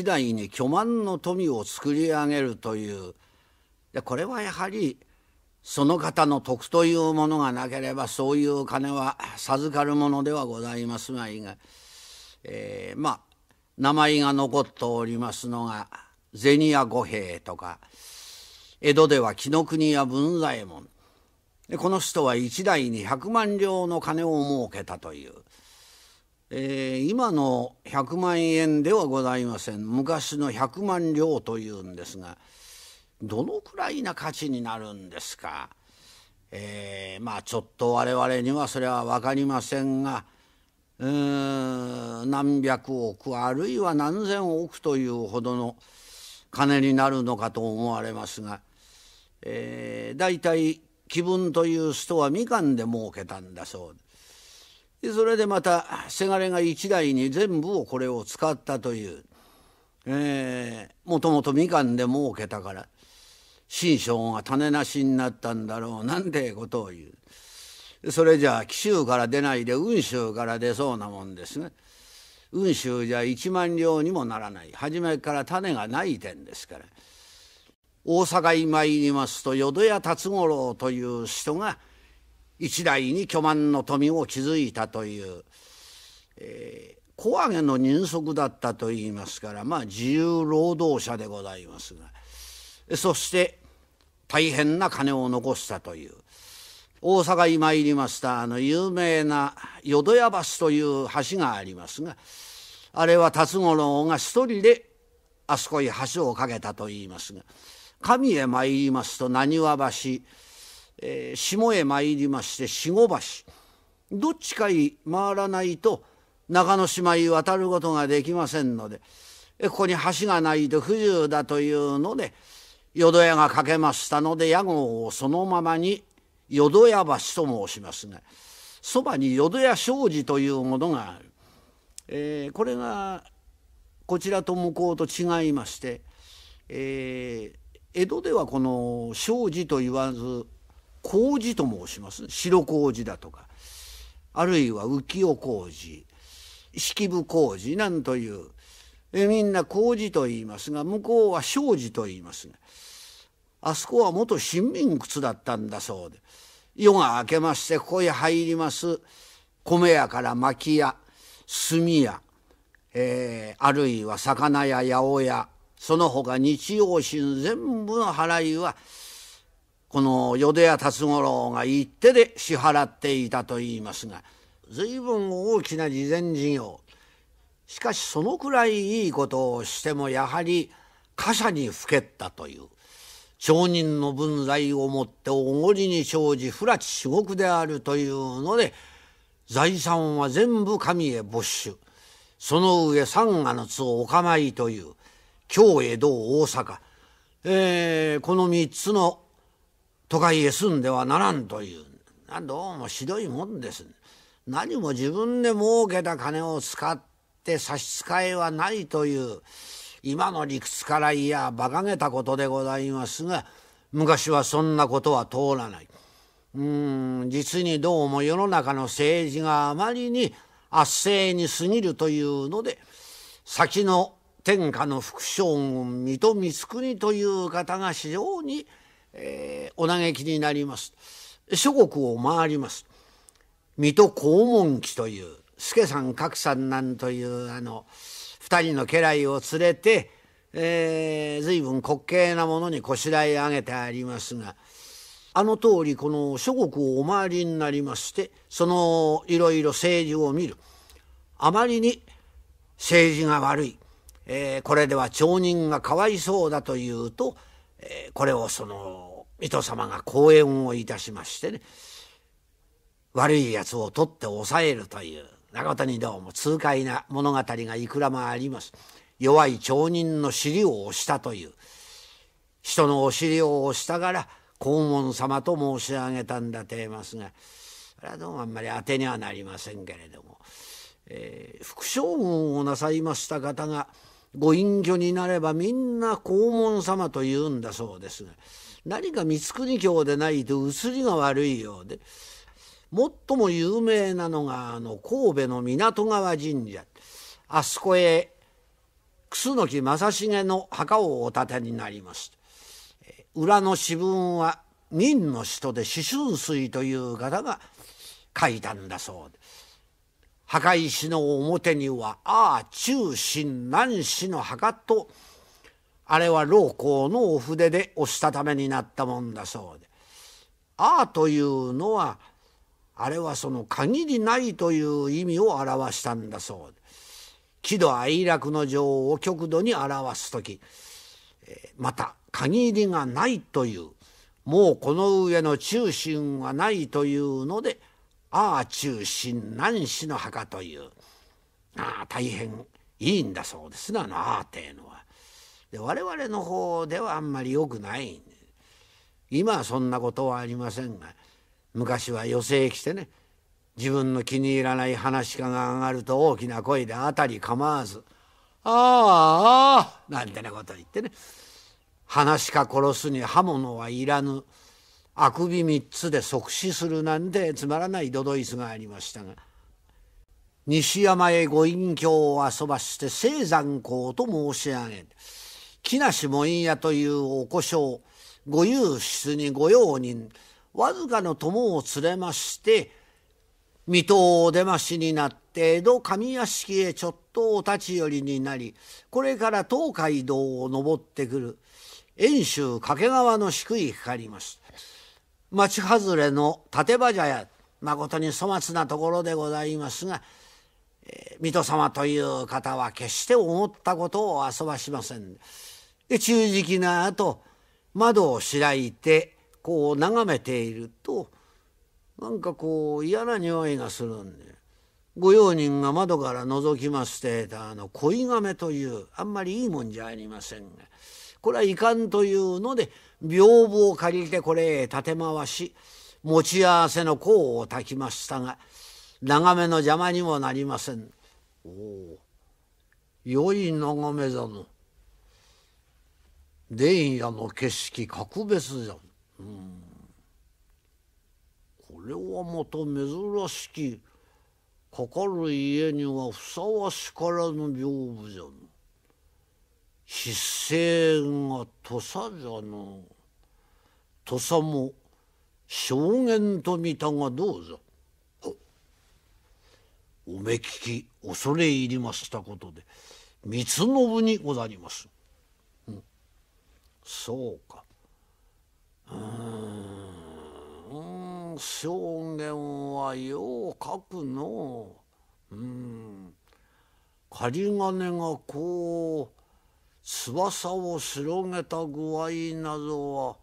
一代に巨万の富を作り上げるというでこれはやはりその方の徳というものがなければそういう金は授かるものではございますが、いが、えー、まあ名前が残っておりますのが銭屋五兵衛とか江戸では紀の国や文左衛門でこの人は一代に100万両の金を儲けたという。えー、今の100万円ではございません昔の100万両というんですがどのくらいな価値になるんですか、えー、まあちょっと我々にはそれは分かりませんがうん何百億あるいは何千億というほどの金になるのかと思われますが、えー、大体気分という人はみかんで儲けたんだそうです。それでまたせがれが一台に全部をこれを使ったという、えー、もともとみかんで儲けたから新生が種なしになったんだろうなんてことを言うそれじゃあ紀州から出ないで雲州から出そうなもんですね雲州じゃ一万両にもならない初めから種がない点ですから大阪へ参りますと淀屋辰五郎という人が一代に巨万の富を築いたという、えー、小揚げの人足だったといいますからまあ自由労働者でございますがそして大変な金を残したという大阪に参りましたあの有名な淀屋橋という橋がありますがあれは辰五郎が一人であそこへ橋を架けたといいますが神へ参りますと浪速橋えー、下へ参りまして四五橋どっちかへ回らないと中之島へ渡ることができませんのでここに橋がないと不自由だというので淀屋が欠けましたので屋号をそのままに淀屋橋と申しますがそばに淀屋商事というものがある、えー、これがこちらと向こうと違いまして、えー、江戸ではこの庄司と言わず麹と申します白麹だとかあるいは浮世麹式部麹なんというえみんな麹と言いますが向こうは庄司と言いますがあそこは元新民窟だったんだそうで夜が明けましてここへ入ります米屋から薪屋炭屋、えー、あるいは魚屋八百屋その他日用品全部の払いはこの淀屋辰五郎が一手で支払っていたといいますが随分大きな慈善事業しかしそのくらいいいことをしてもやはり貨車にふけったという町人の分際をもっておごりに生じ不埒至極であるというので財産は全部神へ没収その上三がの都をお構いという京江戸大阪、えー、この三つの都会へ住んではならんというどうもひどいもんです。何も自分で儲けた金を使って差し支えはないという今の理屈からいや馬鹿げたことでございますが昔はそんなことは通らない。うん実にどうも世の中の政治があまりに圧政に過ぎるというので先の天下の副将軍水戸光圀という方が非常にえー、お嘆きになります諸国を回ります水戸黄門記という助さん格さんなんというあの2人の家来を連れて、えー、随分滑稽なものにこしらえ上げてありますがあの通りこの諸国をお回りになりましてそのいろいろ政治を見るあまりに政治が悪い、えー、これでは町人がかわいそうだというと、えー、これをその水戸様が講演をいたしましてね悪いやつを取って抑えるという誠にどうも痛快な物語がいくらもあります弱い町人の尻を押したという人のお尻を押したから黄門様と申し上げたんだていますがそれはどうもあんまり当てにはなりませんけれども、えー、副将軍をなさいました方がご隠居になればみんな黄門様と言うんだそうですが。何か光圀卿でないと移りが悪いようで最も有名なのがあの神戸の港川神社あそこへ楠木正成の墓をお建てになりました裏の詩文は明の人で四春水という方が書いたんだそうで墓石の表には「ああ中心南市の墓」と「あれは老公のお筆で押したためになったもんだそうでああというのはあれはその限りないという意味を表したんだそうで喜怒哀楽の情を極度に表す時また限りがないというもうこの上の中心はないというのでああ中心南市の墓というああ大変いいんだそうですなあのアーテのは。で我々の方ではあんまり良くない今はそんなことはありませんが昔は寄席へ来てね自分の気に入らない話し家が上がると大きな声で辺り構わず「ああああ」なんてなこと言ってね話し家殺すに刃物はいらぬあくび3つで即死するなんてつまらないドドイツがありましたが西山へご隠居を遊ばして青山公と申し上げて木梨門屋というおょう。ご有室にご用人わずかの友を連れまして水戸を出ましになって江戸上屋敷へちょっとお立ち寄りになりこれから東海道を登ってくる遠州掛川の宿井かかります町外れの立場茶屋とに粗末なところでございますが、えー、水戸様という方は決して思ったことを遊ばしません。で中敷きの後窓を開いてこう眺めているとなんかこう嫌な匂いがするんでご用人が窓から覗きましてあの恋亀というあんまりいいもんじゃありませんがこれはいかんというので屏風を借りてこれへ立て回し持ち合わせの甲を焚きましたが眺めの邪魔にもなりません。おお良い眺めだの。伝夜の景色格別じゃん、うん、これはまた珍しきかかる家にはふさわしからぬ屏風じゃん筆勢が土佐じゃの土佐も証言と見たがどうぞお目利き恐れ入りましたことでの信にござります。そうかうん証言はよう書くのうん針金がこう翼を広げた具合などは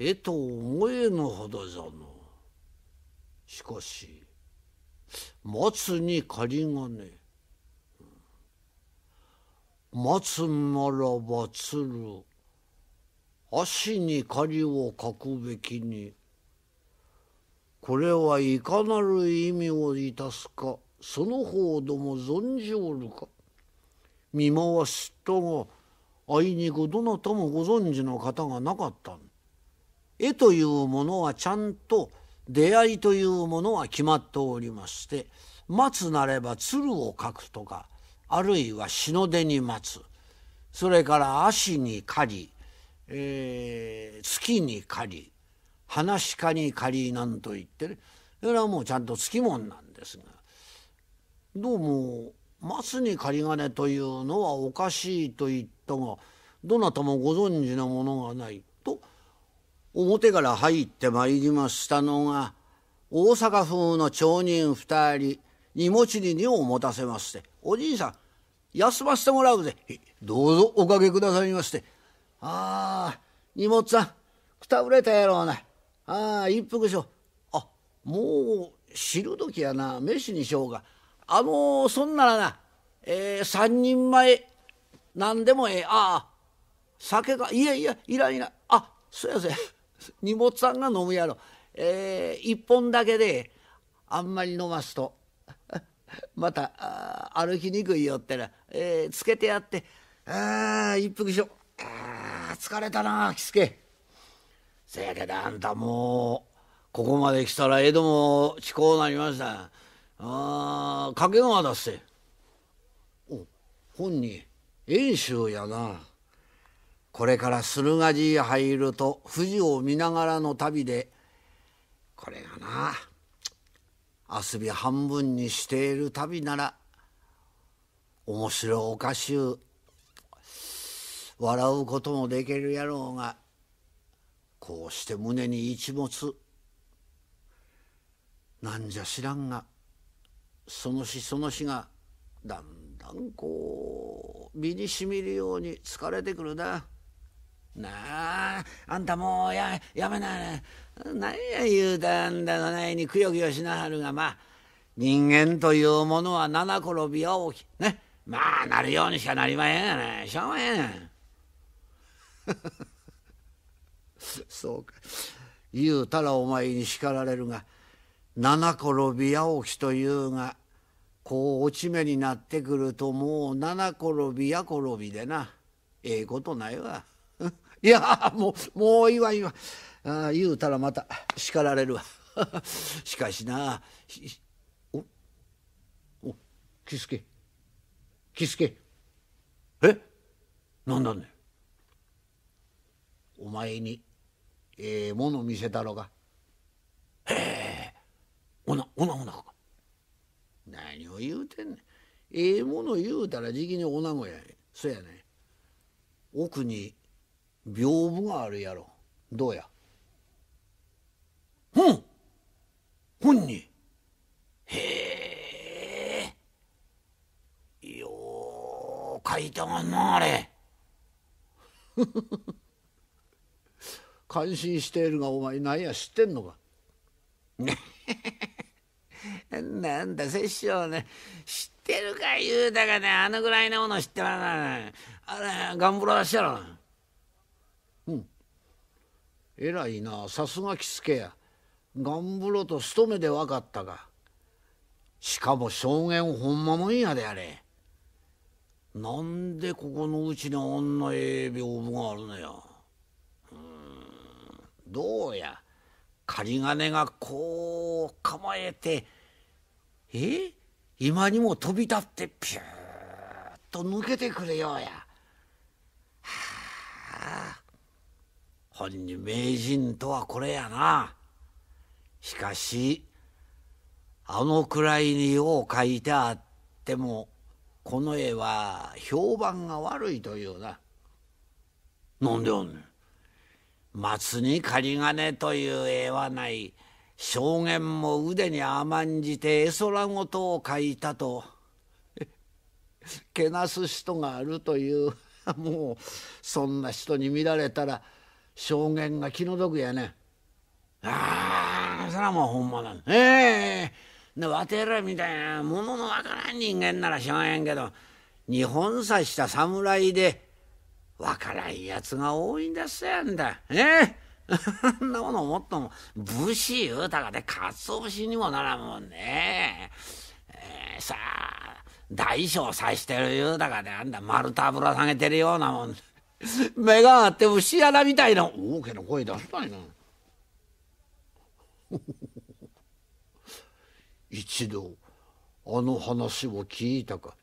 えと思えぬほどじゃのしかし松に針金待つならば鶴足に狩りをかくべきにこれはいかなる意味をいたすかその方ども存じおるか見回したがあいにくどなたもご存知の方がなかった絵というものはちゃんと出会いというものは決まっておりまして待つなれば鶴を描くとかあるいは日の出に待つそれから足に狩り、えー、月に狩り話かに狩りなんと言ってねそれはもうちゃんと月きもんなんですがどうも松に狩り金というのはおかしいと言ったがどなたもご存知のものがないと表から入ってまいりましたのが大阪風の町人2人荷物に荷を持たせまして「おじいさん休ませてもらうぜどうぞおかけくださいましてああ荷物さんくたぶれたやろうなああ一服しようあもう汁時やな飯にしようかあのー、そんならな、えー、3人前何でもええああ酒かいやいやいらんいらんあそやそや 荷物さんが飲むやろえー、一本だけであんまり飲ますと また歩きにくいよってな、えー、つけてやってああ一服しろあ疲れたな付助せやけどあんたもうここまで来たら江戸も地高なりましたあ掛川だっせお本人遠州やなこれから駿河寺入ると富士を見ながらの旅でこれがな遊び半分にしている旅なら面白おかしゅう笑うこともできるやろうがこうして胸に一物なんじゃ知らんがその日その日がだんだんこう身にしみるように疲れてくるな。なああんたもうややめな何や言うたんだのないにくよくよしなはるがまあ人間というものは七転び八起きねまあなるようにしかなりまへんがねしょうがへん そうか言うたらお前に叱られるが七転び八起きというがこう落ち目になってくるともう七転び八転びでなええことないわ いやもうもういわいわ。ああ言うたらまた叱られるわ しかしなおお喜助喜助えなんだねお前にええー、もの見せたろがへえおなおなおな何を言うてんねんええもの言うたらじきにおなごやそやね奥に屏風があるやろどうや本にへえよう書いなあれ感心しているがお前や知ってんのか なんだ殺生ね知ってるか言うたがねあのぐらいのもの知ってらなあれガンブラしろうんいなさすが喜助けや頑張ろうと勤めで分かったがしかも証言ほんまもんやであれなんでここのうちにあんなええ屏風があるのやうんどうや針金がこう構えてえ今にも飛び立ってピューッと抜けてくれようやはあ本に名人とはこれやな。しかしあのくらいに絵を描いてあってもこの絵は評判が悪いというな。なんでおんねん。松に仮金という絵はない。証言も腕に甘んじて絵空事を書いたと。けなす人があるという。もうそんな人に見られたら証言が気の毒やね。ああそれもうほんまなんええー、でわてらみたいなもののわからん人間ならしまへんけど日本差した侍でわからんやつが多いんですやんだねえ そんなものもっとも武士豊かでかつお節にもならんもんねえー、さあ大小さしてる豊かであんだ丸太ぶら下げてるようなもん目が合って牛穴みたいな大きな声出したいな。一度あの話を聞いたか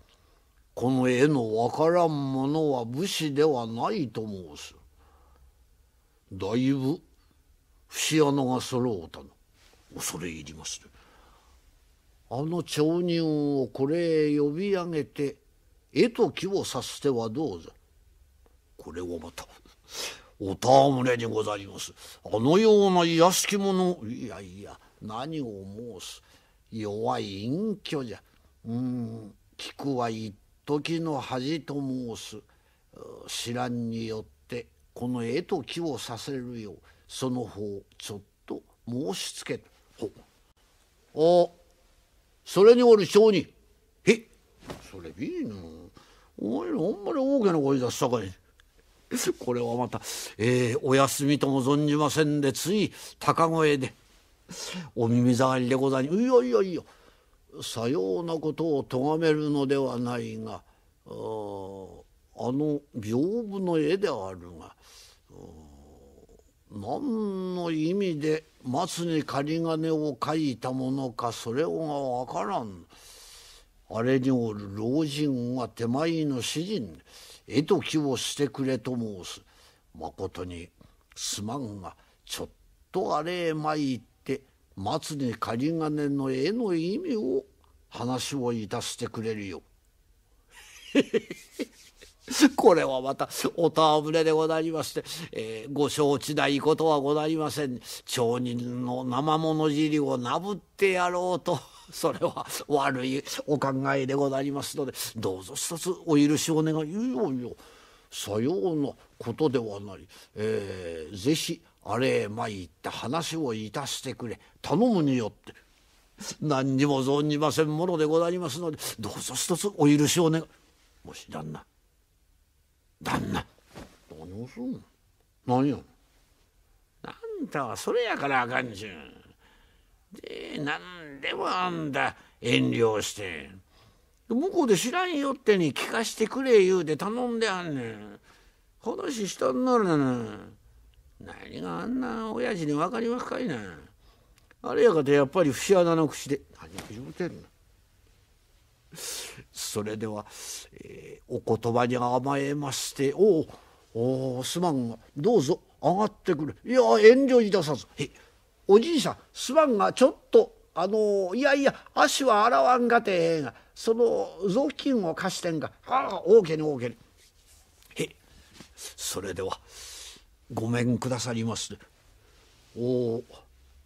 この絵のわからんものは武士ではないと申す。だいぶ節穴が揃うたの恐れ入りまする。あの町人をこれへ呼び上げて絵と木をさせてはどうぞ。これをまたお戯れにございますあのような卑しき者いやいや何を申す弱い隠居じゃうん聞くは一時の恥と申す知らんによってこの絵と気をさせるようその方ちょっと申しつけたほあそれにおる商人へそれいいの。お前らあんまり大きな声出したかい これはまた、えー、お休みとも存じませんでつい高声でお耳障りでございますいやいやいやさようなことを咎めるのではないがあの屏風の絵であるが何の意味で松に仮金を書いたものかそれが分からん。あれにおる老人が手前の主人。絵と気をしてくれと申すまことにすまんがちょっとあれへ参って松に借金の絵の意味を話をいたしてくれるよ。これはまたおたぶれでございまして、えー、ご承知ないことはございません町人の生物尻をなぶってやろうと。それは悪いお考えでございますのでどうぞ一つお許しを願いいよいよさようなことではない、えー、ぜひあれへ参って話をいたしてくれ頼むによって何にも存じませんものでございますのでどうぞ一つお許しを願いもし旦那旦那何をすんの何やあんたはそれやからあかんじゅん。で何でもあんだ遠慮して向こうで知らんよってに聞かしてくれ言うて頼んであんねん話したんならな何があんな親父に分かりますかいなあれやかてやっぱり節穴の口で何くじてんのそれでは、えー、お言葉に甘えましておおすまんがどうぞ上がってくれいや遠慮いたさずえおじいさんすまんがちょっとあのいやいや足は洗わんがてえがその雑巾を貸してんがああ大けに大けに。へそれではごめんくださります、ね、おお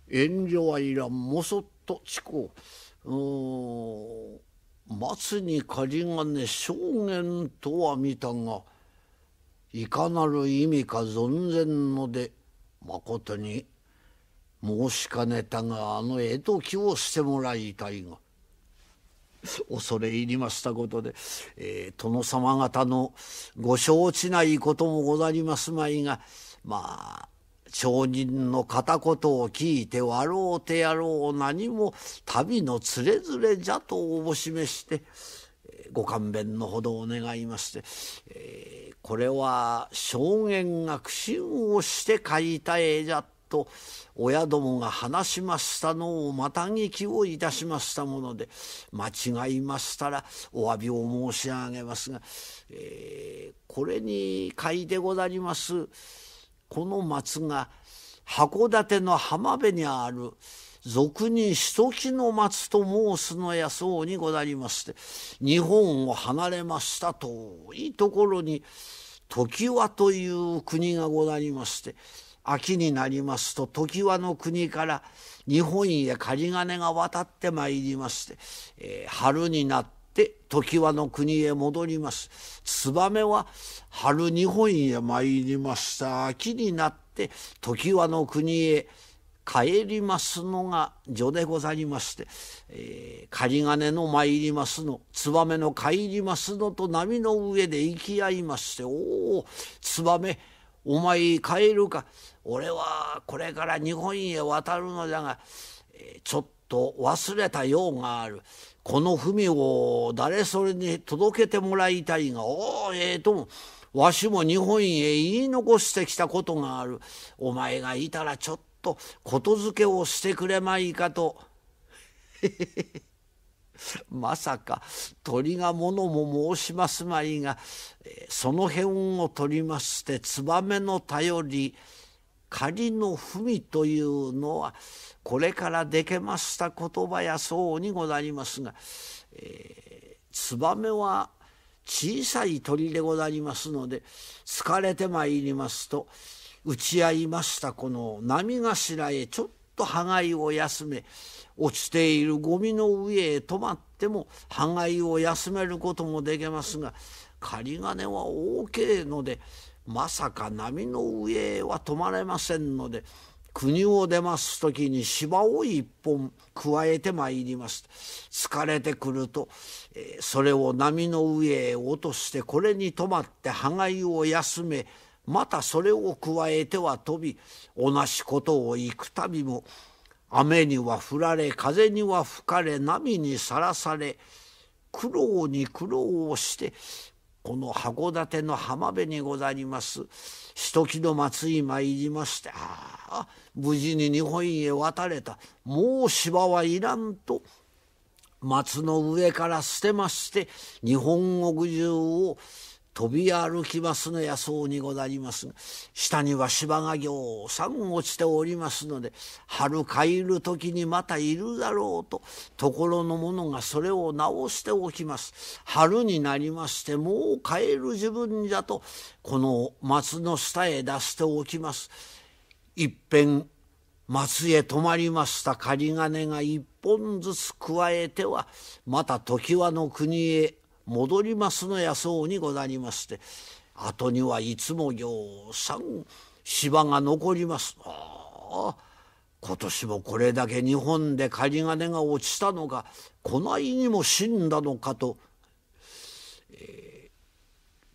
遠慮はいらんもそっとちこうん松に借金証言とは見たがいかなる意味か存ぜんのでまことに申しかねたがあの絵時をしてもらいたいが恐れ入りましたことで、えー、殿様方のご承知ないこともござりますまいがまあ町人の片言を聞いて笑うてやろう何も旅のつれづれじゃとおぼしめしてご勘弁のほどお願いまして、えー、これは証言が苦心をして書いた絵じゃと親どもが話しましたのをまたぎきをいたしましたもので間違いましたらお詫びを申し上げますが、えー、これに書いてござりますこの松が函館の浜辺にある俗に一木の松と申すのやそうにござりまして日本を離れました遠いところに常盤という国がござりまして秋になりますと常盤の国から日本へ借金が渡ってまいりまして、えー、春になって常盤の国へ戻ります。燕は春日本へ参りました秋になって常盤の国へ帰りますのが序でござりまして、えー、仮金の参りますの燕の帰りますのと波の上で行き合いまして「おお燕お前帰るか俺はこれから日本へ渡るのだが、えちょっと忘れた用がある。この文を誰それに届けてもらいたいが、おお、ええー、とも、わしも日本へ言い残してきたことがある。お前がいたらちょっとことづけをしてくれまいかと。まさか鳥がものも申しますまいが、その辺を取りまして燕の頼り仮の文というのはこれからでけました言葉やそうにございますが、えー、ツバメは小さい鳥でございますので疲れてまいりますと打ち合いましたこの波頭へちょっと羽がいを休め落ちているゴミの上へ止まっても羽がいを休めることもできますが仮金は大きいのでまさか波の上へは止まれませんので国を出ます時に芝を一本加えてまいります疲れてくると、えー、それを波の上へ落としてこれに止まって羽がいを休めまたそれを加えては飛び同じことを幾たびも雨には降られ風には吹かれ波にさらされ苦労に苦労をしてこの函館の浜辺にござりますひときど松井参りましてああ無事に日本へ渡れたもう芝はいらんと松の上から捨てまして日本国中を飛び歩きますの野草にござりますが下には芝がぎょうさん落ちておりますので春帰る時にまたいるだろうとところの者がそれを直しておきます春になりましてもう帰る自分じゃとこの松の下へ出しておきます一遍松へ泊まりました針金が一本ずつ加えてはまた常盤の国へ戻りますの野草にござりまして後にはいつもぎょうさん芝が残ります。ああ今年もこれだけ日本で借金が落ちたのかこないにも死んだのかと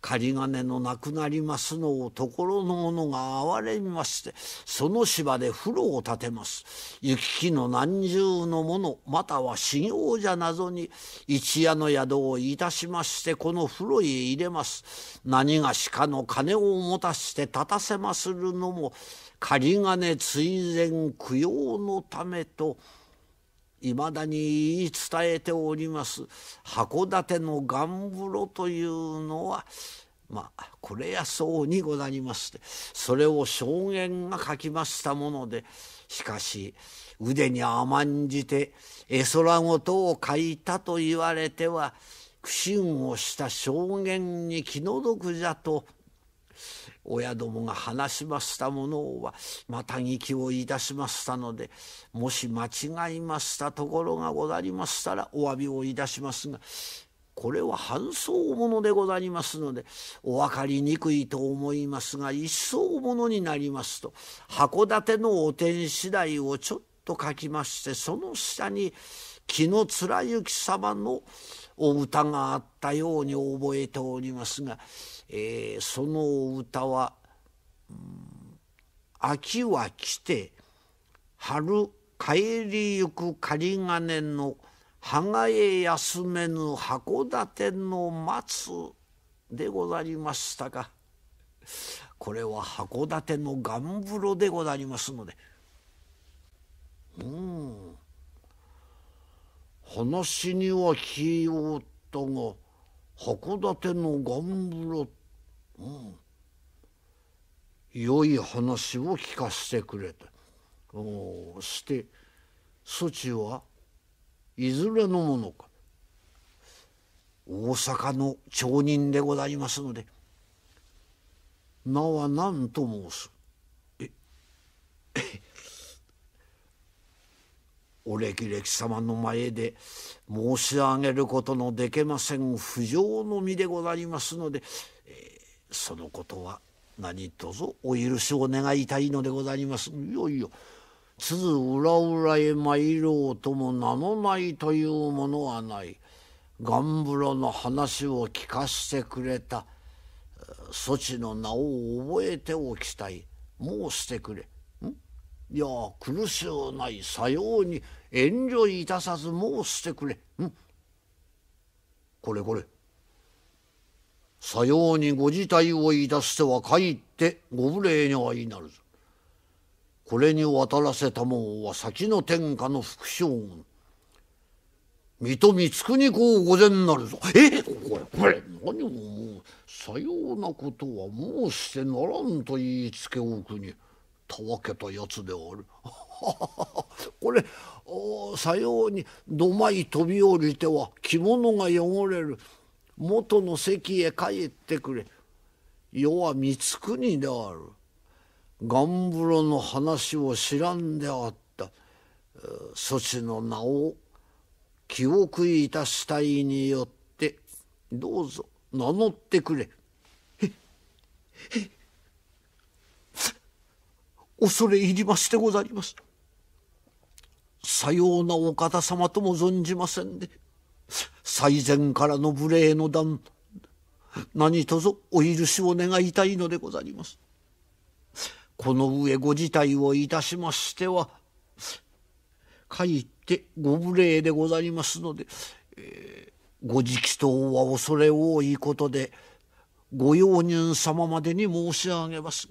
仮金のなくなりますのを所の者が哀れみましてその芝で風呂を立てます行き来の何十の者または修行者謎に一夜の宿をいたしましてこの風呂へ入れます何がしかの金を持たして立たせまするのも仮金追善供養のためと。いまだに言い伝えております函館の岩風呂というのはまあこれやそうにござりましてそれを証言が書きましたものでしかし腕に甘んじて絵空事を書いたと言われては苦心をした証言に気の毒じゃと親どもが話しましたものはまた聞きをいたしましたのでもし間違いましたところがござりましたらお詫びをいたしますがこれは半相ものでござりますのでお分かりにくいと思いますが一層ものになりますと函館のお天次第をちょっと書きましてその下に「紀貫之様のお歌があったように覚えておりますが、えー、そのお歌は、うん「秋は来て春帰りゆく狩金の羽賀え休めぬ函館の松」でござりましたか。これは函館のガンブロでございますので。うん。話には聞いおったが函館の頑張ろうん、良い話を聞かせてくれた。してそちはいずれのものか大阪の町人でございますので名は何と申す。ええお歴々様の前で申し上げることのできません不浄の身でございますので、えー、そのことは何卒お許しを願いたいのでございます。いよいよ津々浦々へ参ろうとも名のないというものはない。ガンブロの話を聞かせてくれた。そちの名を覚えておきたい。申してくれ。いや苦しゅうないさように遠慮いたさず申してくれ。んこれこれ。さようにご辞退をいたしてはかえってご無礼に相なるぞ。これに渡らせたもんは先の天下の副将軍。水戸光圀公御前なるぞ。えこれこれ何をもうさようなことは申してならんと言いつけおくに。とぼけたやつでおる。これさように土間い飛び降りては着物が汚れる元の席へ帰ってくれ世は光国であるガンブロの話を知らんであったそちの名を記憶いたしたいによってどうぞ名乗ってくれ。へっへっ恐れ入りましてござります。さようなお方様とも存じませんで、最前からの無礼の段、何とぞお許しを願いたいのでござります。この上ご辞退をいたしましては、かえってご無礼でござりますので、えー、ご直祷は恐れ多いことで、ご用人様までに申し上げます。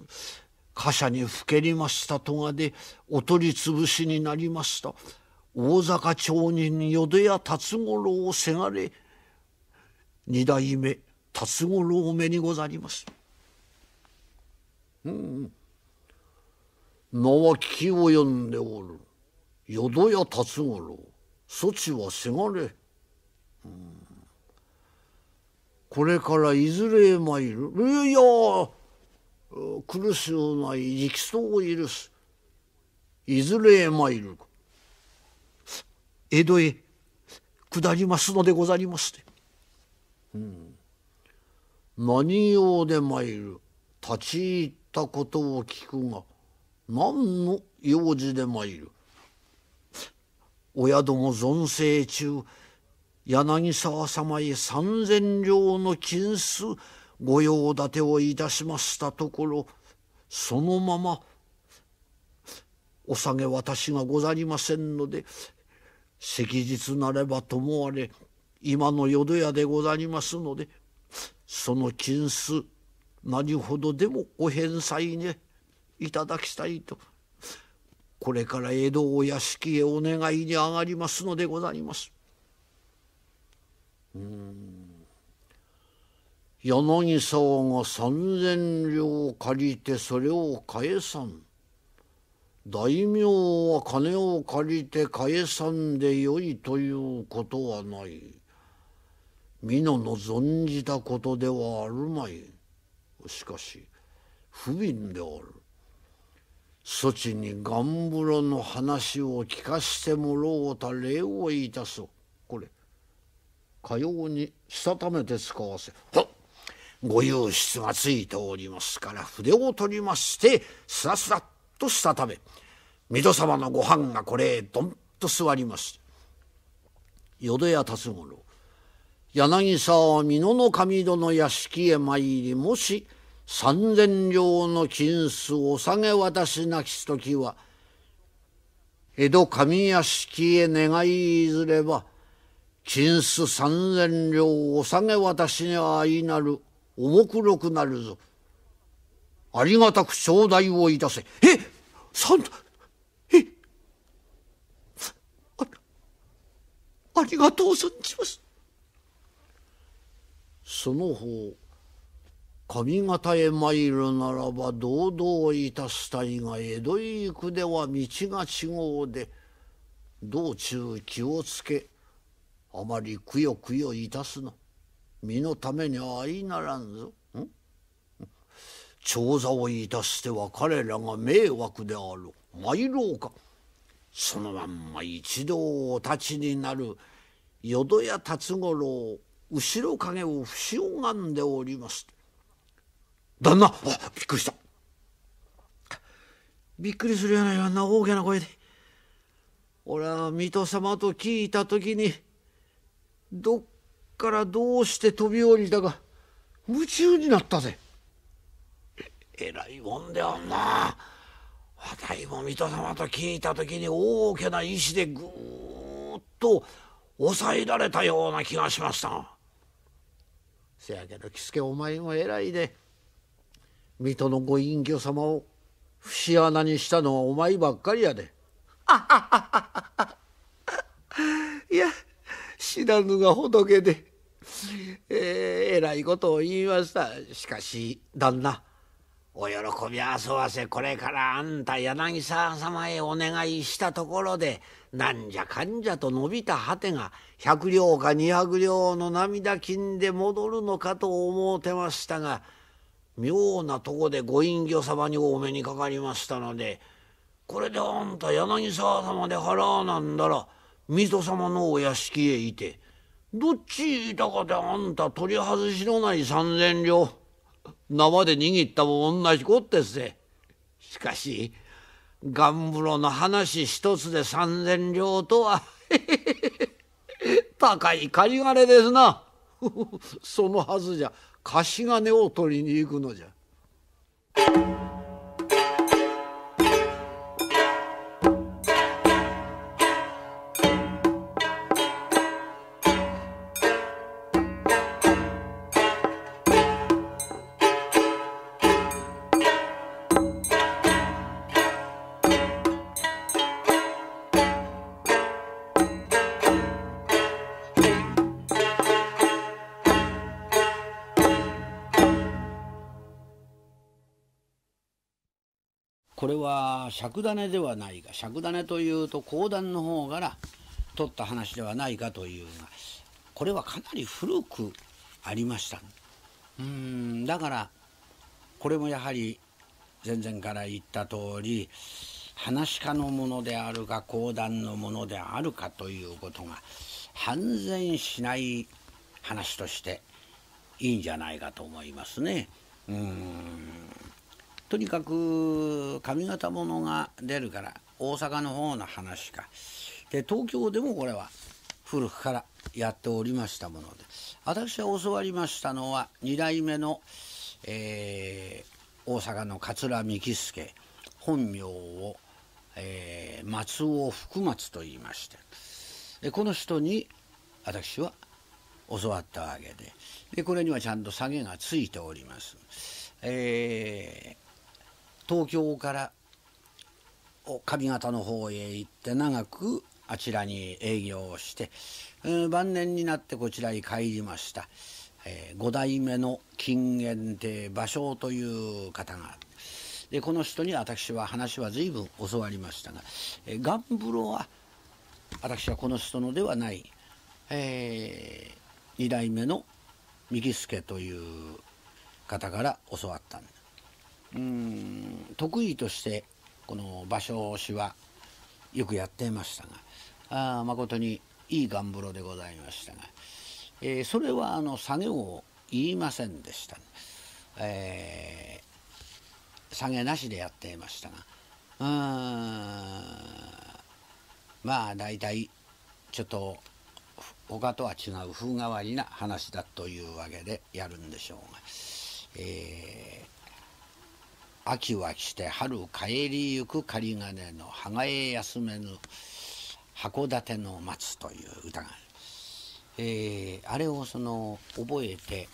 貨車にふけりましたとがでお取り潰しになりました大坂町人淀屋辰五郎をせがれ二代目辰五郎目にござります。うん名は聞き及んでおる淀屋辰五郎そちはせがれ、うん、これからいずれへ参るいや苦しうない直訴を許すいずれへ参る江戸へ下りますのでござりまして、うん、何用で参る立ち入ったことを聞くが何の用事で参るお宿も存生中柳沢様へ三千両の金子御用立てをいたしましたところそのままお下げ私がござりませんので昔日なればともあれ今の淀屋でござりますのでその金子何ほどでもお返済ねいただきたいとこれから江戸お屋敷へお願いに上がりますのでございます。うん柳沢が三千両借りてそれを返さん。大名は金を借りて返さんでよいということはない。美濃の存じたことではあるまい。しかし不憫である。そちにガンブロの話を聞かしてもろうた礼をいたそう。これかようにしたためて使わせ。はっ御右室がついておりますから筆を取りましてすらすらっとしたため水戸様のご飯がこれへどんと座りまして淀屋辰五郎柳沢は美濃の神殿屋敷へ参りもし三千両の金子を下げ渡しなき時は江戸上屋敷へ願いずれば金子三千両を下げ渡しにあいなる重黒くなるぞ。ありがたく頂戴をいたせ。えさん、えあありがとう存じます。その方、上方へ参るならば堂々いたすたいが江戸へ行くでは道が違うで道中気をつけあまりくよくよいたすな。身のためにいならんぞ。ん調査をいたしては彼らが迷惑であろう。参ろうか。そのまんま一同お立ちになる淀屋辰五郎後ろ影を不し拝んでおります。旦那あびっくりしたびっくりするようなような大きな声で俺は水戸様と聞いた時にどっからどうして飛び降りたか夢中になったぜええらいもんであんな私も水戸様と聞いた時に大きな意石でぐーっと抑えられたような気がしましたせやけど喜助お前もえらいで水戸のご隠居様を節穴にしたのはお前ばっかりやでいや知らぬが仏でえー、えらいことを言いましたしかし旦那お喜びあそわせこれからあんた柳沢様へお願いしたところでなんじゃかんじゃと伸びた果てが百両か二百両の涙金で戻るのかと思うてましたが妙なとこでご隠居様にお目にかかりましたのでこれであんた柳沢様で払わなんだら水戸様のお屋敷へいて。どっちたかであんた取り外しのない三千両生で握ったも同じこってっせしかしガンブロの話一つで三千両とは 高い借り金ですなそのはずじゃ貸し金を取りに行くのじゃ。れは尺種ではないが尺種というと講談の方から取った話ではないかというがこれはかなり古くありましたうんだからこれもやはり前々から言った通り話し家のものであるか講談のものであるかということが判然しない話としていいんじゃないかと思いますね。うんとにかく上方ものが出るから大阪の方の話かで東京でもこれは古くからやっておりましたもので私は教わりましたのは2代目の、えー、大阪の桂幹助本名を、えー、松尾福松と言いましてでこの人に私は教わったわけででこれにはちゃんと下げがついております。え東京から上方の方へ行って長くあちらに営業をして、晩年になってこちらに帰りました、えー、5代目の金源亭芭蕉という方がでこの人に私は話は随分教わりましたが、えー、ガンブロは私はこの人のではない、えー、2代目の三木助という方から教わったんです。うん得意としてこの場所詩しはよくやっていましたがあ誠にいい頑風呂でございましたが、えー、それはあの下げを言いませんでした、ね、えー、下げなしでやっていましたがまあ大体ちょっと他とは違う風変わりな話だというわけでやるんでしょうが、えー秋は来て春帰りゆく狩金の羽がえ休めぬ函館の松という歌がある、えー、あれをその覚えて、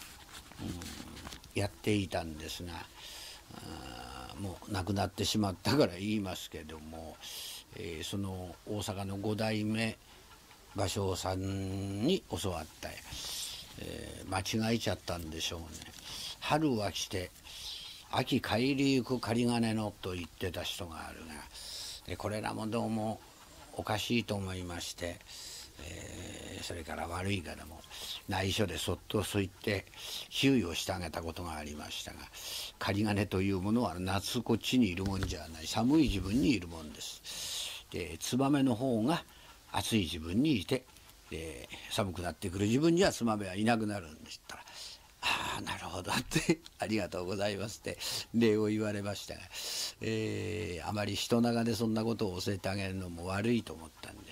うん、やっていたんですがもう亡くなってしまったから言いますけども、えー、その大阪の五代目芭蕉さんに教わった、えー、間違えちゃったんでしょうね。春は来て秋帰りゆく仮金のと言ってた人があるがこれらもどうもおかしいと思いまして、えー、それから悪いからも内緒でそっとそう言って注意をしてあげたことがありましたが仮金というものは夏こっちにいるもんじゃない寒い自分にいるもんです。でツバメの方が暑い自分にいてで寒くなってくる自分にはツバメはいなくなるんでったらああなるほど」って「ありがとうございます」って礼を言われましたが、えー、あまり人長でそんなことを教えてあげるのも悪いと思ったんで、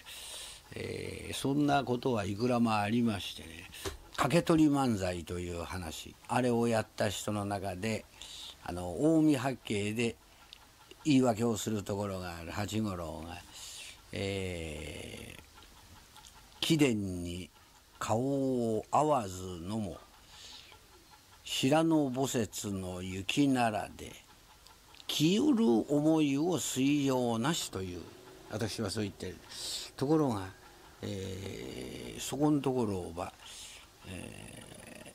えー、そんなことはいくらもありましてね掛け取り漫才という話あれをやった人の中であの近江八景で言い訳をするところがある八五郎が、えー、貴殿に顔を合わずのも白野墓薩の雪ならで消ゆる思いを水曜なしという私はそう言ってるところが、えー、そこのところは、え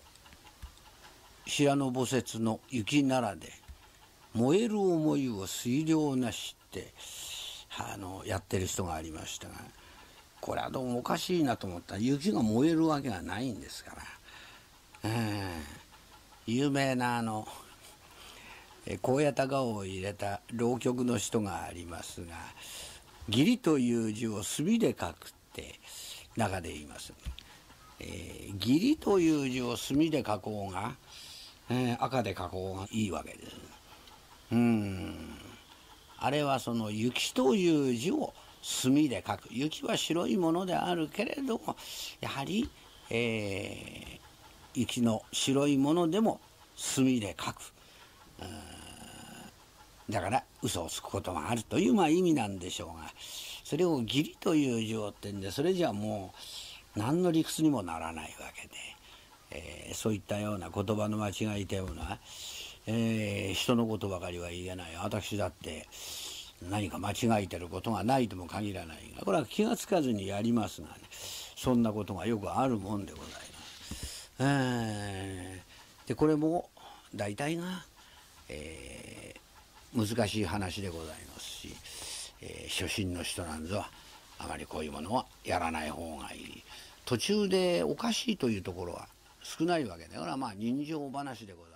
ー、白野墓薩の雪ならで燃える思いを水量なしってあのやってる人がありましたがこれはどうもおかしいなと思ったら雪が燃えるわけがないんですから。えー有名なあの高野高を入れた浪曲の人がありますが「義理」という字を墨で書くって中で言います。えー、義理という字を墨で書こうが、えー、赤で書こうがいいわけです。うんあれはその「雪」という字を墨で書く雪は白いものであるけれどもやはり、えー、息の白いものでも墨で書く。だから嘘をつくことがあるというまあ意味なんでしょうが、それを義理という字をってんで、それじゃもう何の理屈にもならないわけで、えー、そういったような言葉の間違いというのは、えー、人のことばかりは言えない。私だって何か間違えてることがないとも限らないが、これは気が付かずにやりますがね、そんなことがよくあるもんでございます。でこれも大体が、えー、難しい話でございますし、えー、初心の人なんぞはあまりこういうものはやらない方がいい途中でおかしいというところは少ないわけだからまあ人情話でございます。